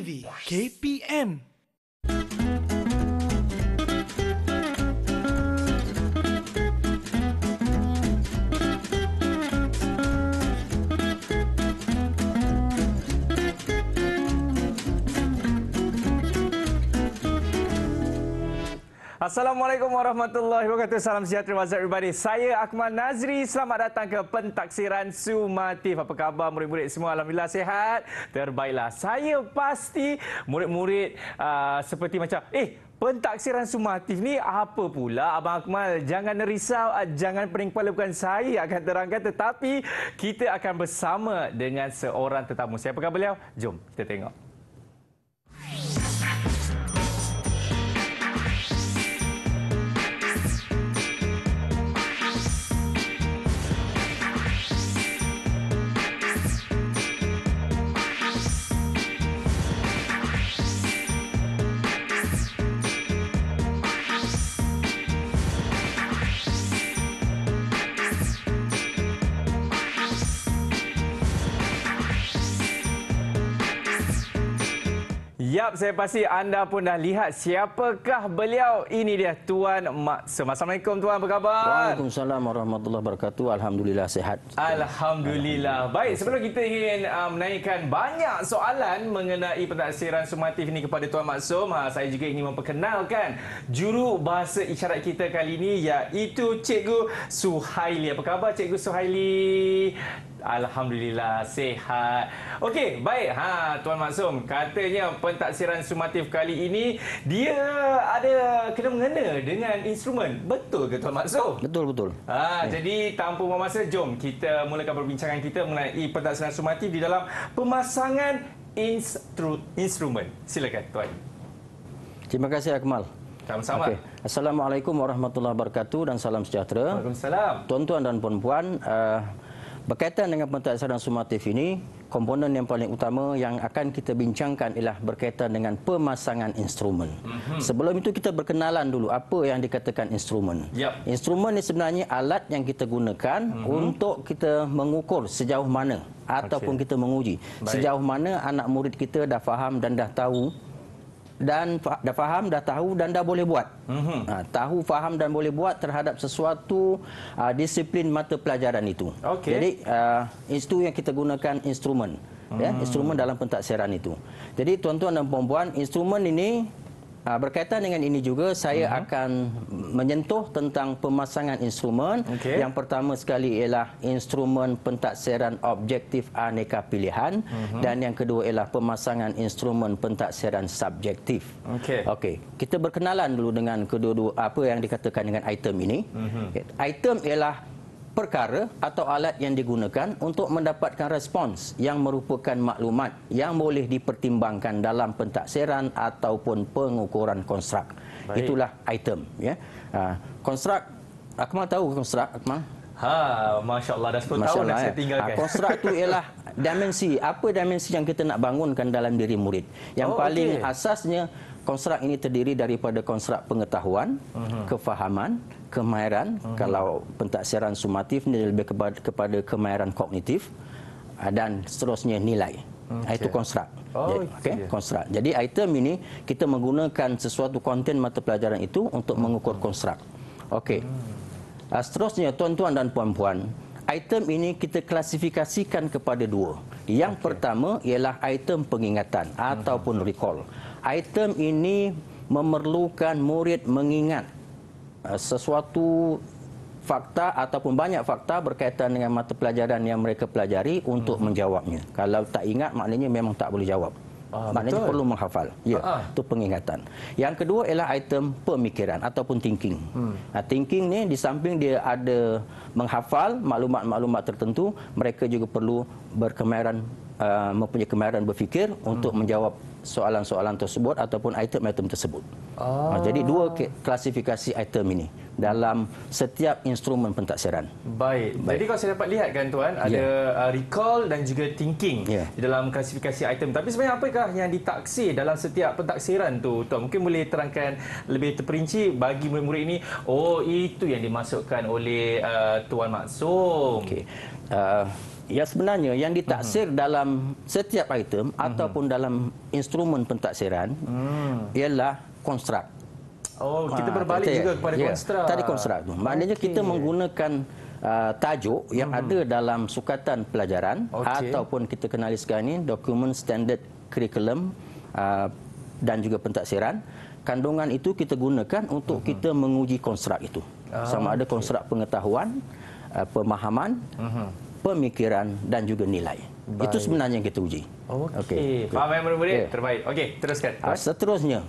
TV KPM Assalamualaikum warahmatullahi wabarakatuh. Salam sejahtera wazir everybody. Saya Akmal Nazri. Selamat datang ke Pentaksiran Sumatif. Apa khabar murid-murid semua? Alhamdulillah sehat. Terbaiklah. Saya pasti murid-murid uh, seperti macam, eh Pentaksiran sumatif ni apa pula Abang Akmal? Jangan risau, uh, jangan pening kepala bukan saya akan terangkan tetapi kita akan bersama dengan seorang tetamu. Siapakah beliau? Jom kita tengok. Sekejap saya pasti anda pun dah lihat siapakah beliau. Ini dia Tuan Maksum. Assalamualaikum Tuan, apa khabar? Waalaikumsalam warahmatullahi wabarakatuh. Alhamdulillah sehat. Alhamdulillah. Alhamdulillah. Baik, sebelum kita ingin uh, menaikkan banyak soalan mengenai pentaksiran sumatif ini kepada Tuan Maksum, ha, saya juga ingin memperkenalkan juru bahasa isyarat kita kali ini iaitu Cikgu Suhaili. Apa khabar Cikgu Suhaili? Suhaili. Alhamdulillah sehat. Okey, baik. Ha Tuan Maksum, katanya pentaksiran sumatif kali ini dia ada kena mengena dengan instrumen. Betul ke Tuan Maksum? Betul, betul. Ha ya. jadi tanpa memasa jom kita mulakan perbincangan kita mengenai pentaksiran sumatif di dalam pemasangan instru instrumen. Silakan tuan. Terima kasih Akmal. Sama-sama. Okay. Assalamualaikum warahmatullahi wabarakatuh dan salam sejahtera. Waalaikumsalam. Tuan-tuan dan puan-puan, uh, Berkaitan dengan pentadbiran sumatif ini, komponen yang paling utama yang akan kita bincangkan ialah berkaitan dengan pemasangan instrumen. Mm -hmm. Sebelum itu kita berkenalan dulu apa yang dikatakan instrumen. Yep. Instrumen ini sebenarnya alat yang kita gunakan mm -hmm. untuk kita mengukur sejauh mana ataupun okay. kita menguji Baik. sejauh mana anak murid kita dah faham dan dah tahu dan dah faham, dah tahu dan dah boleh buat. Uh-huh. tahu, faham dan boleh buat terhadap sesuatu uh, disiplin mata pelajaran itu. Okay. Jadi uh, itu yang kita gunakan instrumen. Ya, hmm. instrumen dalam pentaksiran itu. Jadi tuan-tuan dan puan-puan, instrumen ini Ha, berkaitan dengan ini juga saya uh mhm. -huh. akan menyentuh tentang pemasangan instrumen. Okay. Yang pertama sekali ialah instrumen pentaksiran objektif aneka pilihan uh mhm. -huh. dan yang kedua ialah pemasangan instrumen pentaksiran subjektif. Okey. Okey. Kita berkenalan dulu dengan kedua-dua apa yang dikatakan dengan item ini. Uh mhm. -huh. Item ialah perkara atau alat yang digunakan untuk mendapatkan respons yang merupakan maklumat yang boleh dipertimbangkan dalam pentaksiran ataupun pengukuran konstrak. Baik. Itulah item. Ya. Ha, konstrak, Akmal tahu konstrak, Akmal? Ha, Masya Allah, dah 10 Masya tahun Allah, dah ya. saya tinggalkan. Ha, konstrak itu ialah dimensi. Apa dimensi yang kita nak bangunkan dalam diri murid? Yang oh, paling okay. asasnya, konstrak ini terdiri daripada konstrak pengetahuan, uh mhm. -huh. kefahaman, kemahiran uh-huh. kalau pentaksiran sumatif ni lebih kepada, kepada kemahiran kognitif uh, dan seterusnya nilai okay. Ah, itu konstrak. oh, okey konstrak. jadi item ini kita menggunakan sesuatu konten mata pelajaran itu untuk uh-huh. mengukur konstrak. okey uh, seterusnya tuan-tuan dan puan-puan item ini kita klasifikasikan kepada dua yang okay. pertama ialah item pengingatan uh-huh. ataupun recall item ini memerlukan murid mengingat Eh, sesuatu fakta ataupun banyak fakta berkaitan dengan mata pelajaran yang mereka pelajari untuk hmm. menjawabnya. Kalau tak ingat maknanya memang tak boleh jawab. Ah, maknanya betul. perlu menghafal. Ya, ah. ah. itu pengingatan. Yang kedua ialah item pemikiran ataupun thinking. Hmm. Nah, thinking ni di samping dia ada menghafal maklumat-maklumat tertentu, mereka juga perlu berkemahiran uh, mempunyai kemahiran berfikir hmm. untuk menjawab soalan-soalan tersebut ataupun item-item tersebut. Oh. Ha, jadi dua klasifikasi item ini dalam setiap instrumen pentaksiran. Baik. Baik. Jadi kalau saya dapat lihat kan tuan, ya. ada yeah. Uh, recall dan juga thinking yeah. di dalam klasifikasi item. Tapi sebenarnya apakah yang ditaksi dalam setiap pentaksiran tu? Tuan mungkin boleh terangkan lebih terperinci bagi murid-murid ini, oh itu yang dimasukkan oleh uh, tuan maksum. Okey. Uh, ya sebenarnya yang ditaksir uh-huh. dalam setiap item uh-huh. ataupun dalam instrumen pentaksiran uh-huh. Hmm. ialah konstrak. Oh, kita ah, berbalik ha, juga kepada ya, konstrak. Tadi konstrak tu. Maknanya okay. kita menggunakan uh, tajuk yang hmm. ada dalam sukatan pelajaran okay. ataupun kita kenali sekarang ini dokumen standard curriculum uh, dan juga pentaksiran. Kandungan itu kita gunakan untuk hmm. kita menguji konstrak itu. Ah, Sama ada konstrak pengetahuan, uh, pemahaman, hmm. pemikiran dan juga nilai. Baik. Itu sebenarnya yang kita uji. Okey. Okay. Faham yang murid-murid? Okay. Ya. Terbaik. Okey, teruskan. Uh, seterusnya,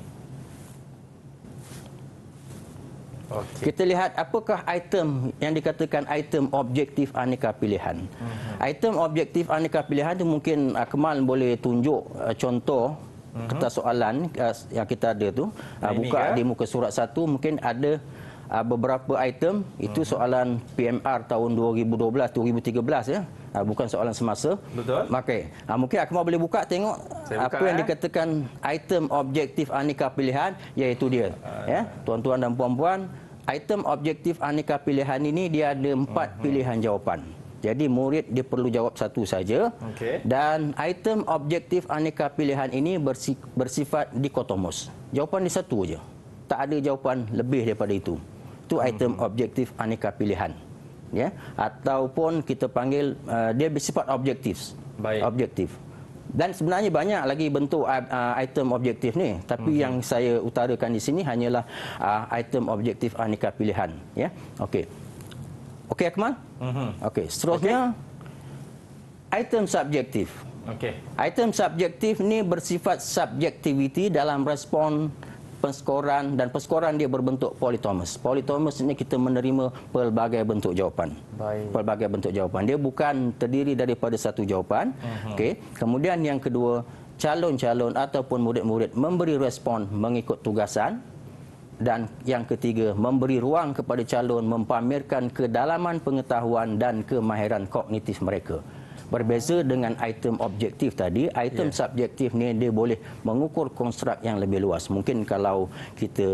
Okay. Kita lihat apakah item yang dikatakan item objektif aneka pilihan. Uh-huh. Item objektif aneka pilihan itu mungkin uh, Kemal boleh tunjuk uh, contoh uh-huh. kertas soalan uh, yang kita ada tu. Uh, buka ya? di muka surat satu mungkin ada uh, beberapa item. Itu uh-huh. soalan PMR tahun 2012-2013 ya uh, bukan soalan semasa. Betul. Okey. Uh, mungkin mau boleh buka tengok ah, buka, apa yang eh. dikatakan item objektif aneka pilihan iaitu dia. ya, tuan-tuan dan puan-puan, item objektif aneka pilihan ini dia ada empat uh, uh. pilihan jawapan. Jadi murid dia perlu jawab satu saja. Okay. Dan item objektif aneka pilihan ini bersifat dikotomos. Jawapan dia satu saja. Tak ada jawapan lebih daripada itu. Itu item uh, uh. objektif aneka pilihan ya ataupun kita panggil uh, dia bersifat objektif baik objektif dan sebenarnya banyak lagi bentuk uh, uh item objektif ni tapi hmm yang saya utarakan di sini hanyalah uh, item objektif aneka pilihan ya okey okey akmal mm okey seterusnya okay. item subjektif okey item subjektif ni bersifat subjektiviti dalam respon persekoran dan persekoran dia berbentuk polytomus. Polytomus ini kita menerima pelbagai bentuk jawapan. Baik. Pelbagai bentuk jawapan. Dia bukan terdiri daripada satu jawapan. Uh-huh. Okey. Kemudian yang kedua, calon-calon ataupun murid-murid memberi respon mengikut tugasan dan yang ketiga memberi ruang kepada calon mempamerkan kedalaman pengetahuan dan kemahiran kognitif mereka. Berbeza dengan item objektif tadi, item yeah. subjektif ni dia boleh mengukur konstrukt yang lebih luas. Mungkin kalau kita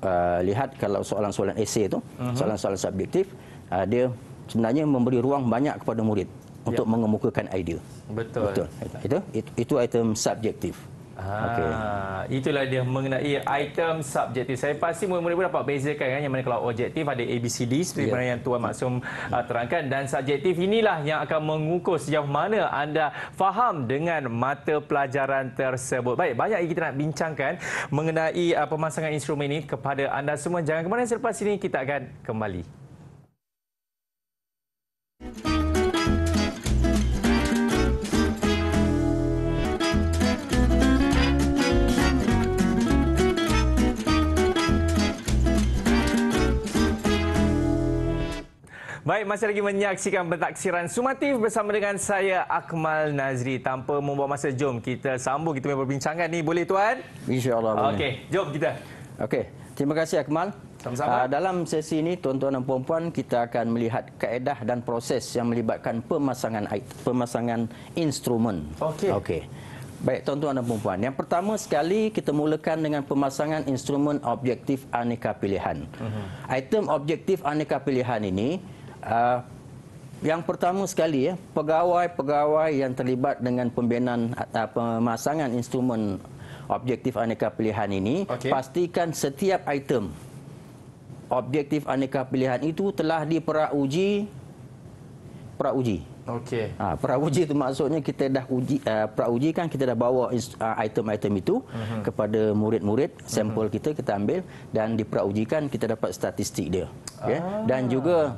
uh, lihat kalau soalan-soalan esei tu, mhm. soalan-soalan uh-huh. subjektif, uh, dia sebenarnya memberi ruang banyak kepada murid ya. untuk mengemukakan idea. Betul. Betul. Itu itu item subjektif. Ah, okay. Itulah dia mengenai item subjektif. Saya pasti murid-murid dapat bezakan kan, yang mana kalau objektif ada ABCD seperti yeah. mana yang Tuan Maksum uh, terangkan dan subjektif inilah yang akan mengukur sejauh mana anda faham dengan mata pelajaran tersebut. Baik, banyak yang kita nak bincangkan mengenai ah, pemasangan instrumen ini kepada anda semua. Jangan kemana, selepas ini kita akan kembali. Thank you. Baik, masih lagi menyaksikan pentaksiran Sumatif bersama dengan saya, Akmal Nazri. Tanpa membuang masa, jom kita sambung kita punya perbincangan ni. Boleh tuan? InsyaAllah boleh. Okey, jom kita. Okey, terima kasih Akmal. Sama-sama. Ah, dalam sesi ini, tuan-tuan dan puan-puan, kita akan melihat kaedah dan proses yang melibatkan pemasangan pemasangan instrumen. Okey. Okey. Baik, tuan-tuan dan puan-puan. Yang pertama sekali, kita mulakan dengan pemasangan instrumen objektif aneka pilihan. Uh mhm. -huh. Item objektif aneka pilihan ini, Uh, yang pertama sekali ya, pegawai-pegawai yang terlibat dengan pembinaan atau ah, pemasangan instrumen objektif aneka pilihan ini okay. pastikan setiap item objektif aneka pilihan itu telah diperauji perauji. Okey. Ah, perauji itu maksudnya kita dah uji uh, ah, perauji kan kita dah bawa item-item itu uh-huh. kepada murid-murid mhm. sampel uh-huh. kita kita ambil dan diperaujikan kita dapat statistik dia. Okay? Ya. Ah. Dan juga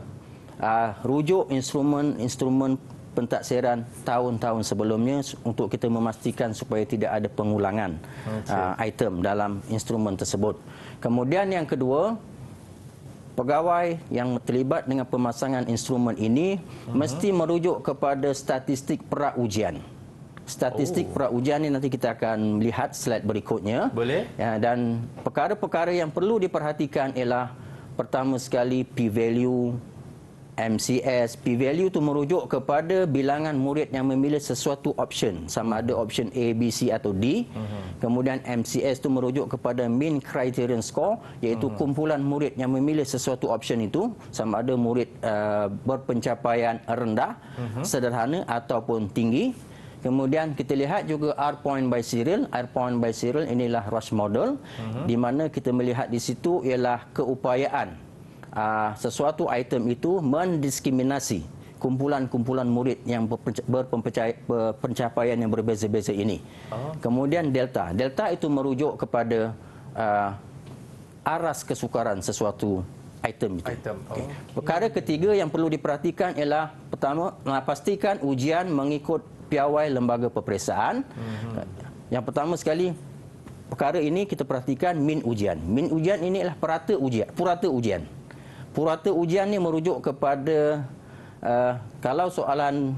uh, rujuk instrumen-instrumen pentadsiran tahun-tahun sebelumnya untuk kita memastikan supaya tidak ada pengulangan uh, item dalam instrumen tersebut. Kemudian yang kedua, pegawai yang terlibat dengan pemasangan instrumen ini uh-huh. mesti merujuk kepada statistik pra ujian. Statistik oh. pra ujian ini nanti kita akan melihat slide berikutnya. Boleh. Ya, dan perkara-perkara yang perlu diperhatikan ialah pertama sekali p-value MCS, P-value itu merujuk kepada bilangan murid yang memilih sesuatu option sama ada option A, B, C atau D. Uh-huh. Kemudian MCS itu merujuk kepada mean criterion score iaitu uh-huh. kumpulan murid yang memilih sesuatu option itu sama ada murid uh, berpencapaian rendah, uh-huh. sederhana ataupun tinggi. Kemudian kita lihat juga R point by serial, R point by serial inilah Rush model uh-huh. di mana kita melihat di situ ialah keupayaan Ah, sesuatu item itu mendiskriminasi kumpulan-kumpulan murid yang berpencapaian yang berbeza-beza ini. Oh. Kemudian delta. Delta itu merujuk kepada ah, aras kesukaran sesuatu item itu. Item. Oh. Okay. Perkara ketiga yang perlu diperhatikan ialah pertama, pastikan ujian mengikut piawai lembaga peperiksaan. Mm-hmm. Yang pertama sekali, perkara ini kita perhatikan min ujian. Min ujian ini adalah perata ujian, purata ujian purata ujian ni merujuk kepada uh, kalau soalan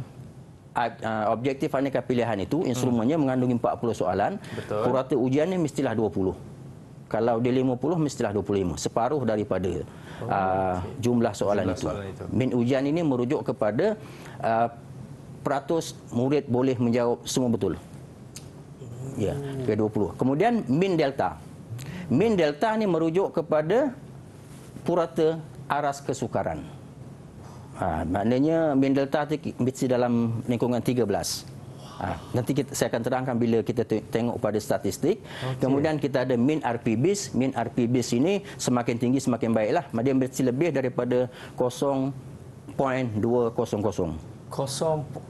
uh, objektif aneka pilihan itu hmm. instrumennya hmm. mengandungi 40 soalan Betul. purata ujian ni mestilah 20 kalau dia 50 mestilah 25 separuh daripada oh, uh, jumlah soalan itu. itu min ujian ini merujuk kepada uh, peratus murid boleh menjawab semua betul. Ya, hmm. ke 20. Kemudian min delta. Min delta ni merujuk kepada purata aras kesukaran. Ha, maknanya Mendeltah itu mesti dalam lingkungan 13. Ha, nanti kita, saya akan terangkan bila kita tengok pada statistik. Okay. Kemudian kita ada min RPBIS. Min RPBIS ini semakin tinggi semakin baiklah. Dia mesti lebih daripada 0.200.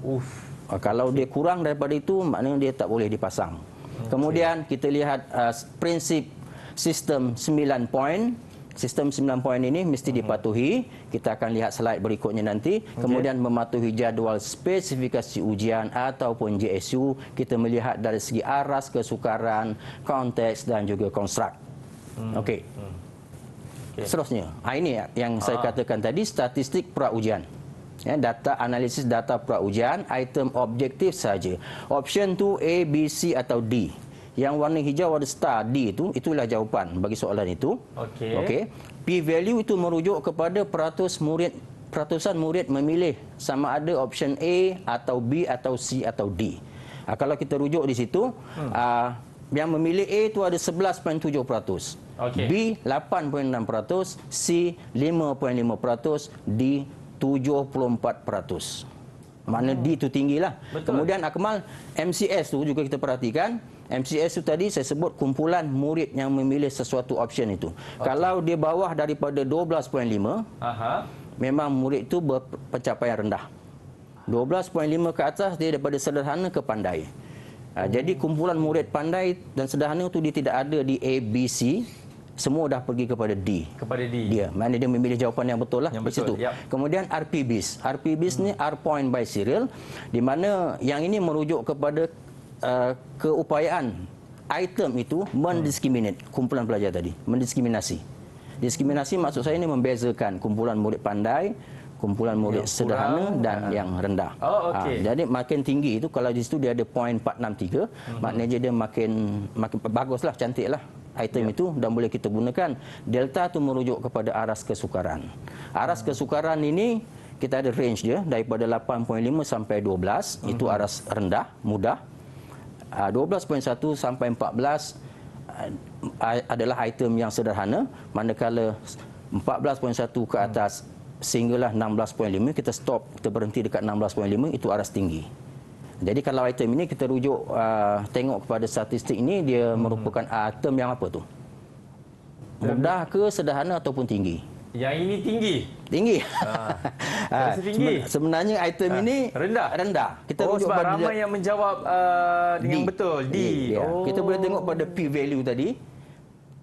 Uf. Ha, kalau dia kurang daripada itu, maknanya dia tak boleh dipasang. Okay. Kemudian kita lihat uh, prinsip sistem 9 point sistem 9 poin ini mesti hmm. dipatuhi. Kita akan lihat slide berikutnya nanti. Kemudian mematuhi jadual spesifikasi ujian ataupun JSU. Kita melihat dari segi aras, kesukaran, konteks dan juga konstrukt. Hmm. Okey. Hmm. Okay. Seterusnya, ah, ini yang saya ah. katakan tadi, statistik pra Ya, data analisis data pra item objektif saja. Option 2 A, B, C atau D yang warna hijau ada star D itu, itulah jawapan bagi soalan itu. Okey. Okay. P-value itu merujuk kepada peratus murid peratusan murid memilih sama ada option A atau B atau C atau D. Ha, kalau kita rujuk di situ, hmm. uh, yang memilih A itu ada 11.7%. Okay. B 8.6%, C 5.5%, D 74%. Mana D itu tinggi lah. Kemudian Akmal, MCS tu juga kita perhatikan. MCS tu tadi saya sebut kumpulan murid yang memilih sesuatu option itu. Okay. Kalau dia bawah daripada 12.5, memang murid itu pencapaian rendah. 12.5 ke atas dia daripada sederhana ke pandai. Ha, jadi kumpulan murid pandai dan sederhana tu dia tidak ada di ABC semua dah pergi kepada D. Kepada D. Dia. mana dia memilih jawapan yang betul lah. Yang betul. Situ. Yep. Kemudian RPBIS. RPBIS hmm. ni R point by serial. Di mana yang ini merujuk kepada uh, keupayaan item itu mendiskriminat hmm. kumpulan pelajar tadi. Mendiskriminasi. Diskriminasi maksud saya ini membezakan kumpulan murid pandai, kumpulan murid yang sederhana kurang, lah. dan uh. yang rendah. Oh, okay. ha, jadi makin tinggi itu kalau di situ dia ada 0.463, hmm. maknanya dia makin makin baguslah, cantiklah item ya. itu dan boleh kita gunakan. Delta itu merujuk kepada aras kesukaran. Aras hmm. kesukaran ini kita ada range dia daripada 8.5 sampai 12 hmm. itu aras rendah, mudah. 12.1 ah, sampai 14 ah, adalah item yang sederhana manakala 14.1 ke hmm. atas hmm. sehinggalah 16.5 kita stop kita berhenti dekat 16.5 itu aras tinggi. Jadi kalau item ini kita rujuk uh, tengok kepada statistik ini dia hmm. merupakan uh, yang apa tu? Mudah ke sederhana ataupun tinggi? Yang ini tinggi. Tinggi. Ha. tinggi. Sebenarnya item ha. ini rendah. Rendah. Kita oh, sebab ramai dia... yang menjawab uh, dengan D. betul D. D. Oh. Kita boleh oh. tengok pada p value tadi.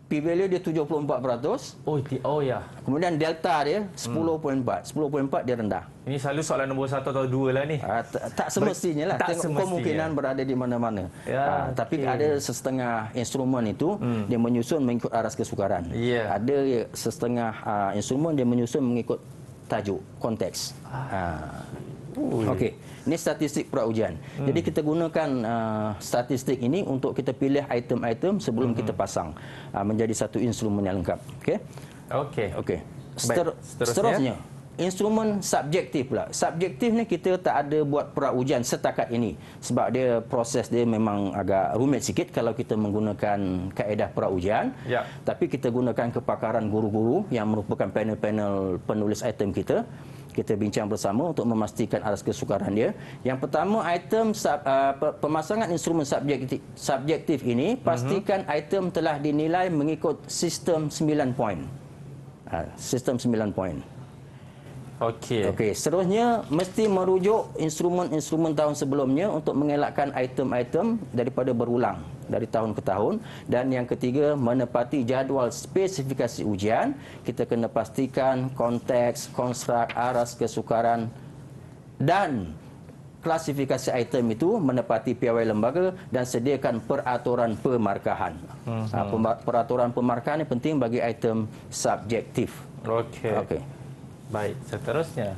P value dia 74%. Oh, oh ya. Yeah. Kemudian delta dia 10.4. Hmm. 10.4 dia rendah. Ini selalu soalan nombor 1 atau 2 lah ni. Uh, tak semestinya lah. Tak semestinya. Kemungkinan berada di mana-mana. Yeah, ya, uh, okay. Tapi ada setengah instrumen itu, hmm. dia menyusun mengikut aras kesukaran. Yeah. Ada setengah uh, ah, instrumen, dia menyusun mengikut tajuk, konteks. Ah. Uh. Okey, ini statistik pura ujian. Hmm. Jadi kita gunakan uh, statistik ini untuk kita pilih item-item sebelum hmm. kita pasang uh, menjadi satu instrumen yang lengkap. Okey. Okey. Okey. Seter- seterusnya instrumen subjektif pula. Subjektif ni kita tak ada buat pra ujian setakat ini sebab dia proses dia memang agak rumit sikit kalau kita menggunakan kaedah pra ujian. Ya. Tapi kita gunakan kepakaran guru-guru yang merupakan panel-panel penulis item kita kita bincang bersama untuk memastikan aras kesukaran dia. Yang pertama, item uh, pemasangan instrumen subjektif, subjektif ini, mhm. pastikan uh-huh. item telah dinilai mengikut sistem 9 point. Uh, sistem 9 point. Okey. Okey, seterusnya mesti merujuk instrumen-instrumen tahun sebelumnya untuk mengelakkan item-item daripada berulang dari tahun ke tahun dan yang ketiga menepati jadual spesifikasi ujian kita kena pastikan konteks konstrak aras kesukaran dan klasifikasi item itu menepati piawai lembaga dan sediakan peraturan pemarkahan. Hmm. Ah, peraturan pemarkahan ini penting bagi item subjektif. Okey. Okey. Baik, seterusnya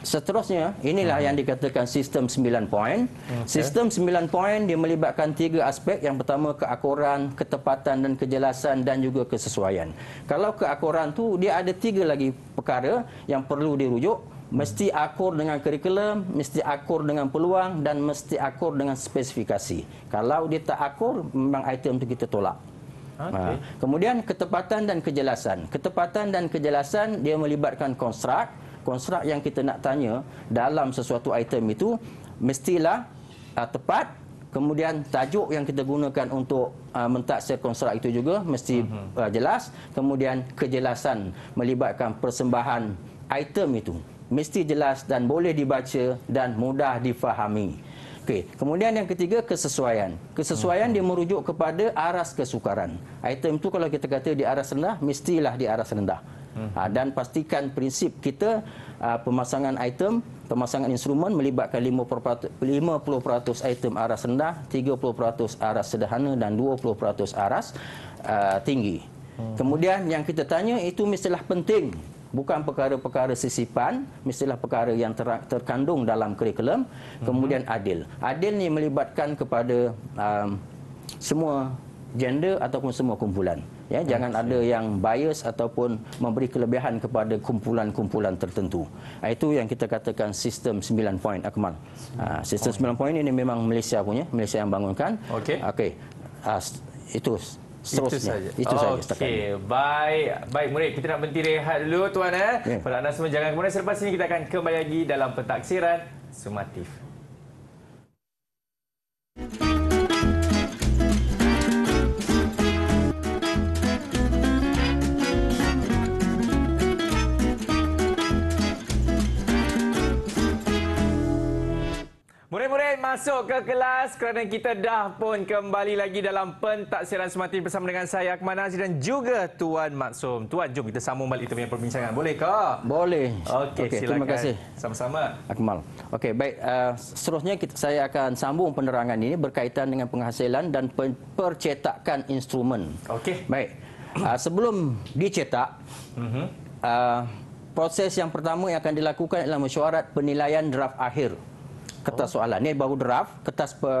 seterusnya inilah hmm. yang dikatakan sistem 9 poin. Okay. Sistem 9 poin dia melibatkan tiga aspek. Yang pertama keakuran, ketepatan dan kejelasan dan juga kesesuaian. Kalau keakuran tu dia ada tiga lagi perkara yang perlu dirujuk mesti akur dengan kurikulum, mesti akur dengan peluang dan mesti akur dengan spesifikasi. Kalau dia tak akur, memang item itu kita tolak. Okay. Ha. Kemudian ketepatan dan kejelasan. Ketepatan dan kejelasan dia melibatkan konstruk. Hmm konstrak yang kita nak tanya dalam sesuatu item itu mestilah uh, tepat kemudian tajuk yang kita gunakan untuk uh, mentaksir konstrak itu juga mesti mhm. uh, jelas kemudian kejelasan melibatkan persembahan item itu mesti jelas dan boleh dibaca dan mudah difahami Okay. Kemudian yang ketiga kesesuaian. Kesesuaian hmm. dia merujuk kepada aras kesukaran. Item itu kalau kita kata di aras rendah mestilah di aras rendah hmm. Ha, dan pastikan prinsip kita ha, pemasangan item pemasangan instrumen melibatkan 50%, 50% item aras rendah 30% aras sederhana dan 20% aras ha, tinggi hmm. kemudian yang kita tanya itu mestilah penting bukan perkara-perkara sisipan mestilah perkara yang ter- terkandung dalam kurikulum hmm. kemudian hmm. adil adil ni melibatkan kepada um, semua gender ataupun semua kumpulan ya okay. Ya, jangan ada yang bias ataupun memberi kelebihan kepada kumpulan-kumpulan tertentu ah, itu yang kita katakan sistem 9 point akmal ah, sistem 9 point ini memang Malaysia punya Malaysia yang bangunkan okey okey ah, itu Seterusnya. Itu saja. Itu Okey, baik. Baik, Murid. Kita nak berhenti rehat dulu, Tuan. Eh. Yeah. Pada anda semua, jangan kemana. Selepas ini, kita akan kembali lagi dalam pentaksiran Sumatif. Murid-murid masuk ke kelas kerana kita dah pun kembali lagi dalam pentaksiran semati bersama dengan saya Akmal Nasir dan juga Tuan Maksum. Tuan, jom kita sambung balik kita punya perbincangan. Boleh ke? Boleh. Okey, okay, silakan. Terima kasih. Sama-sama. Akmal. Okey, baik. Uh, seterusnya kita, saya akan sambung penerangan ini berkaitan dengan penghasilan dan pen percetakan instrumen. Okey. Baik. Uh, sebelum dicetak, uh mhm. -huh. uh, proses yang pertama yang akan dilakukan adalah mesyuarat penilaian draft akhir kertas oh. soalan. Ini baru draft, kertas pe,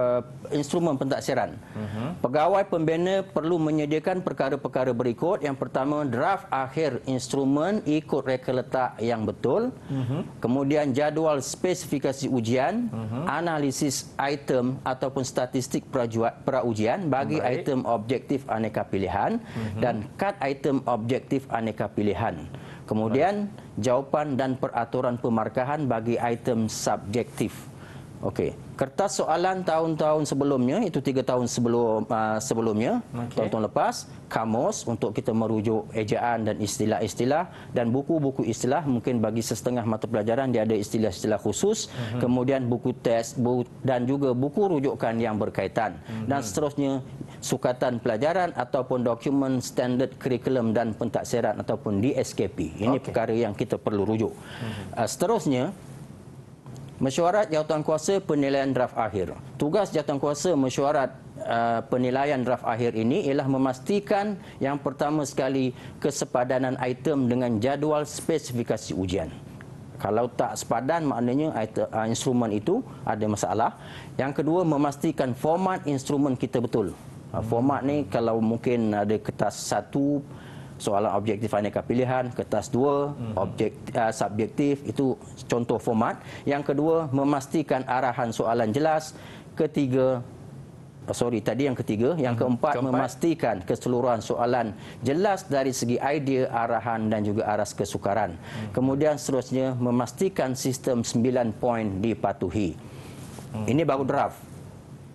instrumen pentaksiran. Uh-huh. Pegawai pembina perlu menyediakan perkara-perkara berikut. Yang pertama, draft akhir instrumen ikut reka letak yang betul. Uh-huh. Kemudian jadual spesifikasi ujian, uh-huh. analisis item ataupun statistik praujian bagi Baik. item objektif aneka pilihan uh-huh. dan kad item objektif aneka pilihan. Kemudian, jawapan dan peraturan pemarkahan bagi item subjektif. Okey. Kertas soalan tahun-tahun sebelumnya, itu tiga tahun sebelum uh, sebelumnya, tahun-tahun okay. lepas, kamus untuk kita merujuk ejaan dan istilah-istilah dan buku-buku istilah mungkin bagi setengah mata pelajaran dia ada istilah-istilah khusus, mm-hmm. kemudian buku test bu- dan juga buku rujukan yang berkaitan mm-hmm. dan seterusnya sukatan pelajaran ataupun dokumen standard curriculum dan pentaksiran ataupun DSKP. Ini okay. perkara yang kita perlu rujuk. Mm-hmm. Uh, seterusnya Mesyuarat jawatan kuasa penilaian draft akhir. Tugas jawatan kuasa mesyuarat uh, penilaian draft akhir ini ialah memastikan yang pertama sekali kesepadanan item dengan jadual spesifikasi ujian. Kalau tak sepadan maknanya item, uh, instrumen itu ada masalah. Yang kedua memastikan format instrumen kita betul. Uh, format ni kalau mungkin ada kertas satu, soalan objektif aneka pilihan, kertas dua, hmm. objek, uh, ah, subjektif, itu contoh format. Yang kedua, memastikan arahan soalan jelas. Ketiga, uh, sorry, tadi yang ketiga. Yang hmm. keempat, keempat, memastikan keseluruhan soalan jelas dari segi idea, arahan dan juga aras kesukaran. Hmm. Kemudian seterusnya, memastikan sistem sembilan poin dipatuhi. Hmm. Ini baru draft.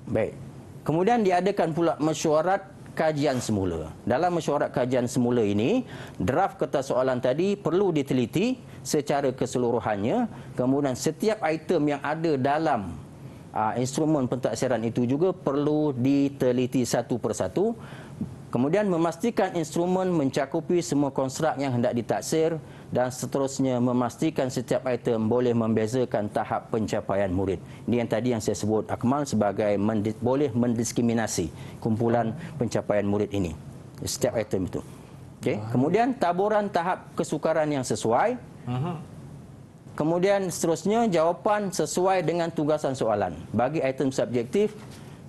Baik. Kemudian diadakan pula mesyuarat kajian semula. Dalam mesyuarat kajian semula ini, draft kertas soalan tadi perlu diteliti secara keseluruhannya. Kemudian setiap item yang ada dalam uh, instrumen pentaksiran itu juga perlu diteliti satu persatu. Kemudian memastikan instrumen mencakupi semua konstrak yang hendak ditaksir, dan seterusnya memastikan setiap item boleh membezakan tahap pencapaian murid. Ini yang tadi yang saya sebut Akmal sebagai mendi- boleh mendiskriminasi kumpulan pencapaian murid ini. Setiap item itu. Okay. Kemudian taburan tahap kesukaran yang sesuai. Mhm. Kemudian seterusnya jawapan sesuai dengan tugasan soalan. Bagi item subjektif,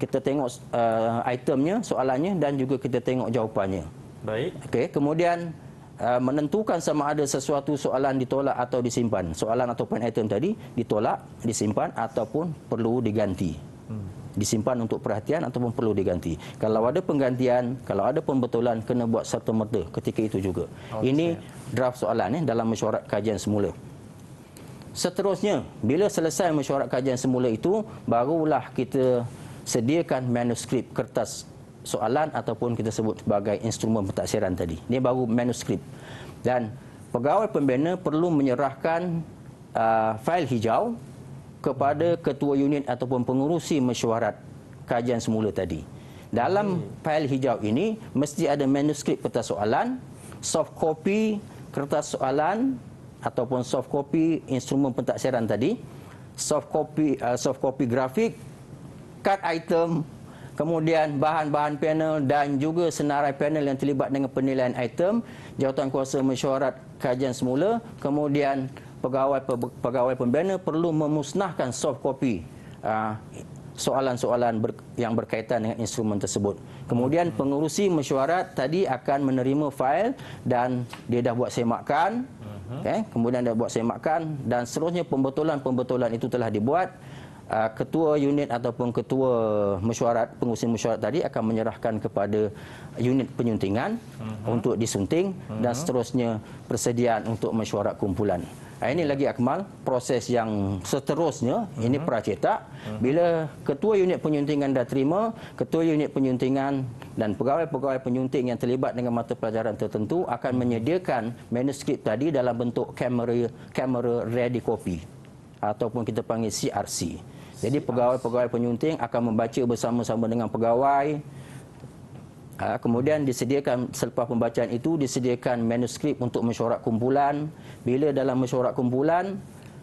kita tengok uh, itemnya, soalannya dan juga kita tengok jawapannya. Baik. Okay. Kemudian Ah, menentukan sama ada sesuatu soalan ditolak atau disimpan. Soalan ataupun item tadi ditolak, disimpan ataupun perlu diganti. Disimpan untuk perhatian ataupun perlu diganti. Kalau ada penggantian, kalau ada pembetulan, kena buat satu merta ketika itu juga. Okay. Oh, Ini draft soalan eh, dalam mesyuarat kajian semula. Seterusnya, bila selesai mesyuarat kajian semula itu, barulah kita sediakan manuskrip kertas soalan ataupun kita sebut sebagai instrumen pentaksiran tadi. Ini baru manuskrip. Dan pegawai pembina perlu menyerahkan uh, fail hijau kepada ketua unit ataupun pengurusi mesyuarat kajian semula tadi. Dalam hmm. fail hijau ini mesti ada manuskrip kertas soalan, soft copy kertas soalan ataupun soft copy instrumen pentaksiran tadi, soft copy uh, soft copy grafik, kad item kemudian bahan-bahan panel dan juga senarai panel yang terlibat dengan penilaian item, jawatan kuasa mesyuarat kajian semula, kemudian pegawai-pegawai pembina perlu memusnahkan soft copy ah, soalan-soalan ber, yang berkaitan dengan instrumen tersebut. Kemudian pengurusi mesyuarat tadi akan menerima fail dan dia dah buat semakan, uh mhm. eh, okay, kemudian dia buat semakan dan seterusnya pembetulan-pembetulan itu telah dibuat uh, ketua unit ataupun ketua mesyuarat pengurusan mesyuarat tadi akan menyerahkan kepada unit penyuntingan uh-huh. untuk disunting uh-huh. dan seterusnya persediaan untuk mesyuarat kumpulan. Uh, ini lagi Akmal proses yang seterusnya uh-huh. ini mhm. pracetak uh-huh. bila ketua unit penyuntingan dah terima ketua unit penyuntingan dan pegawai-pegawai penyunting yang terlibat dengan mata pelajaran tertentu akan menyediakan manuskrip tadi dalam bentuk kamera kamera ready copy ataupun kita panggil CRC. Jadi pegawai-pegawai penyunting akan membaca bersama-sama dengan pegawai. Ah, kemudian disediakan selepas pembacaan itu disediakan manuskrip untuk mesyuarat kumpulan. Bila dalam mesyuarat kumpulan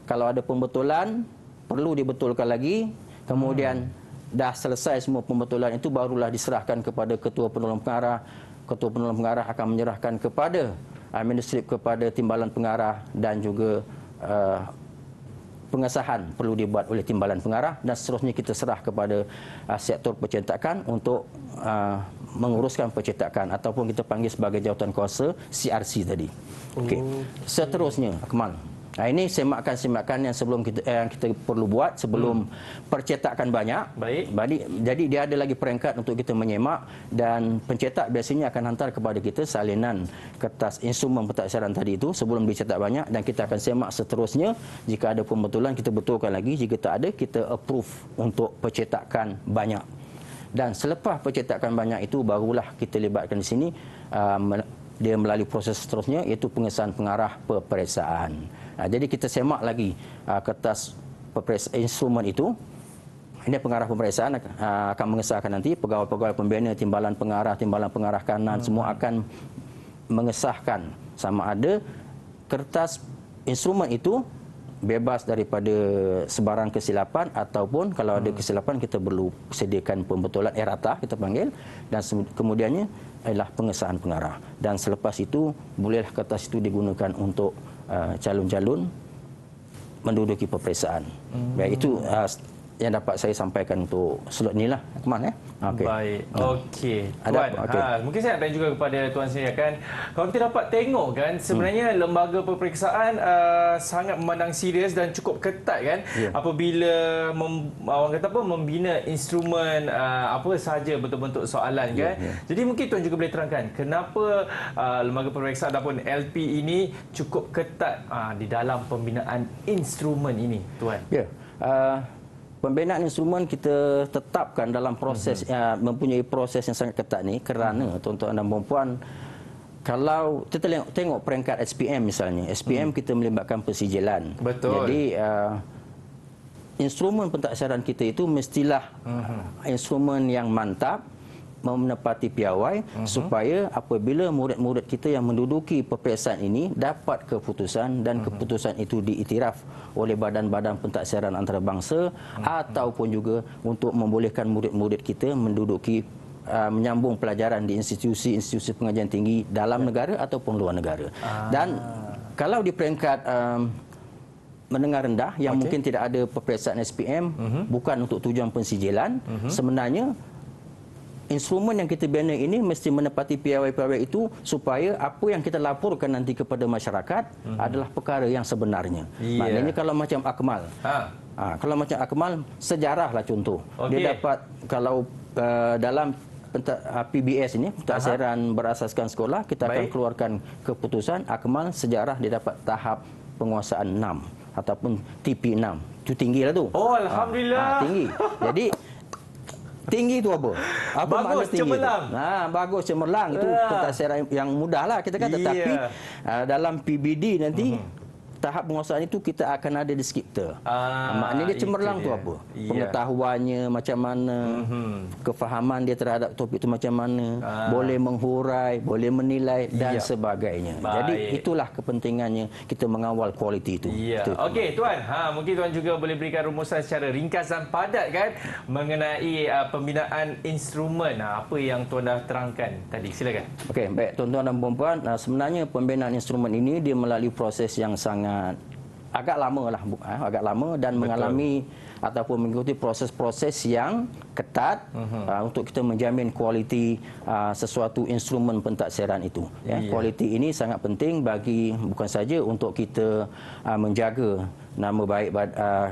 kalau ada pembetulan perlu dibetulkan lagi. Kemudian hmm. dah selesai semua pembetulan itu barulah diserahkan kepada ketua penolong pengarah. Ketua penolong pengarah akan menyerahkan kepada ah, manuskrip kepada timbalan pengarah dan juga ah, pengesahan perlu dibuat oleh timbalan pengarah dan seterusnya kita serah kepada uh, sektor percetakan untuk uh, menguruskan percetakan ataupun kita panggil sebagai jawatan kuasa CRC tadi. Oh, okey. Seterusnya, Akmal. Nah, ini semakan-semakan yang sebelum kita eh, yang kita perlu buat sebelum hmm. percetakan banyak. Baik. Jadi, jadi dia ada lagi peringkat untuk kita menyemak dan pencetak biasanya akan hantar kepada kita salinan kertas instrumen pentaksiran tadi itu sebelum dicetak banyak dan kita akan semak seterusnya jika ada pembetulan kita betulkan lagi jika tak ada kita approve untuk percetakan banyak. Dan selepas percetakan banyak itu barulah kita libatkan di sini uh, dia melalui proses seterusnya iaitu pengesahan pengarah peperiksaan. Ha, jadi kita semak lagi ha, kertas peperiksaan instrumen itu. Ini pengarah pemeriksaan ha, akan mengesahkan nanti pegawai-pegawai pembina, timbalan pengarah, timbalan pengarah kanan hmm. semua akan mengesahkan sama ada kertas instrumen itu bebas daripada sebarang kesilapan ataupun kalau hmm. ada kesilapan kita perlu sediakan pembetulan erata kita panggil dan kemudiannya ialah pengesahan pengarah dan selepas itu bolehlah kertas itu digunakan untuk uh, calon-calon menduduki peperiksaan. Hmm. Baik itu uh, yang dapat saya sampaikan untuk slot inilah Akmal eh. Okay. Baik. Ya. Okey. Ada okay. ha, ah, mungkin saya nak tanya juga kepada tuan saya kan. Kalau kita dapat tengok kan sebenarnya hmm. lembaga peperiksaan uh, sangat memandang serius dan cukup ketat kan yeah. apabila mem, orang kata apa membina instrumen uh, apa sahaja bentuk-bentuk soalan yeah. kan. Yeah. Jadi mungkin tuan juga boleh terangkan kenapa uh, lembaga peperiksaan ataupun LP ini cukup ketat uh, di dalam pembinaan instrumen ini tuan. Ya. Yeah. Uh, pembinaan instrumen kita tetapkan dalam proses mm -hmm. uh, mempunyai proses yang sangat ketat ni kerana mhm. tuan-tuan mm -hmm. dan puan-puan kalau kita tengok, tengok peringkat SPM misalnya SPM mm -hmm. kita melibatkan persijilan Betul. jadi uh, instrumen pentaksiran kita itu mestilah mm -hmm. instrumen yang mantap menepati piawai uh-huh. supaya apabila murid-murid kita yang menduduki peperiksaan ini dapat keputusan dan uh-huh. keputusan itu diiktiraf oleh badan-badan pentadsiran antarabangsa uh-huh. ataupun juga untuk membolehkan murid-murid kita menduduki uh, menyambung pelajaran di institusi-institusi pengajian tinggi dalam ya. negara ataupun luar negara. Ah. Dan kalau di peringkat um, menengah rendah yang okay. mungkin tidak ada peperiksaan SPM uh-huh. bukan untuk tujuan pensijilan, uh-huh. sebenarnya instrumen yang kita bina ini mesti menepati PIY-PIY itu supaya apa yang kita laporkan nanti kepada masyarakat mm -hmm. adalah perkara yang sebenarnya. Yeah. Maknanya kalau macam Akmal. Ha. Ha, kalau macam Akmal, sejarahlah contoh. Okay. Dia dapat kalau uh, dalam PBS ah, ini, pentasaran berasaskan sekolah, kita Baik. akan keluarkan keputusan Akmal sejarah dia dapat tahap penguasaan 6 ataupun TP6. Itu tinggi lah tu. Oh, Alhamdulillah. Ha, tinggi. Jadi... Tinggi tu apa? apa bagus cemerlang. Ha, bagus cemerlang. Itu ha. Ya. tata yang mudah lah kita kata. Tetapi yeah. uh, dalam PBD nanti, uh mhm. -huh tahap penguasaan itu kita akan ada di skipter. Ah, Maknanya dia cemerlang itu dia. tu apa? Yeah. Pengetahuannya macam mana? Mm-hmm. Kefahaman dia terhadap topik itu macam mana? Ah. Boleh menghurai, boleh menilai dan sebagainya. Baik. Jadi itulah kepentingannya kita mengawal kualiti itu. Yeah. Okey tuan, ha mungkin tuan juga boleh berikan rumusan secara ringkas dan padat kan mengenai uh, pembinaan instrumen ha, apa yang tuan dah terangkan tadi. Silakan. Okey, baik tuan-tuan dan puan-puan, uh, sebenarnya pembinaan instrumen ini dia melalui proses yang sangat uh, agak lama lah, uh, ah, agak lama dan Betul. mengalami ataupun mengikuti proses-proses yang ketat uh -huh. uh, untuk kita menjamin kualiti uh, sesuatu instrumen pentadsiran itu. Ya. Iya. Kualiti ini sangat penting bagi bukan saja untuk kita uh, menjaga nama baik uh,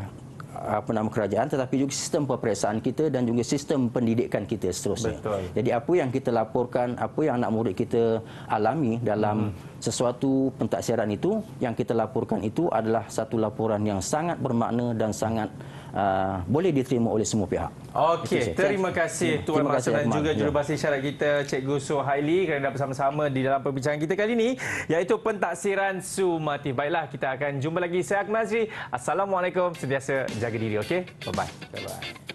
apa nama kerajaan tetapi juga sistem peperiksaan kita dan juga sistem pendidikan kita seterusnya. Betul. Jadi apa yang kita laporkan, apa yang anak murid kita alami dalam hmm. sesuatu pentaksiran itu yang kita laporkan itu adalah satu laporan yang sangat bermakna dan sangat uh, boleh diterima oleh semua pihak. Okey, okay. terima kasih yeah. Tuan Rasul dan juga ya. jurubahasa isyarat kita Cikgu Haili kerana bersama-sama di dalam perbincangan kita kali ini iaitu pentaksiran Sumati. Baiklah, kita akan jumpa lagi. Saya Akhmazri. Assalamualaikum. Sentiasa jaga diri, okey? Bye-bye.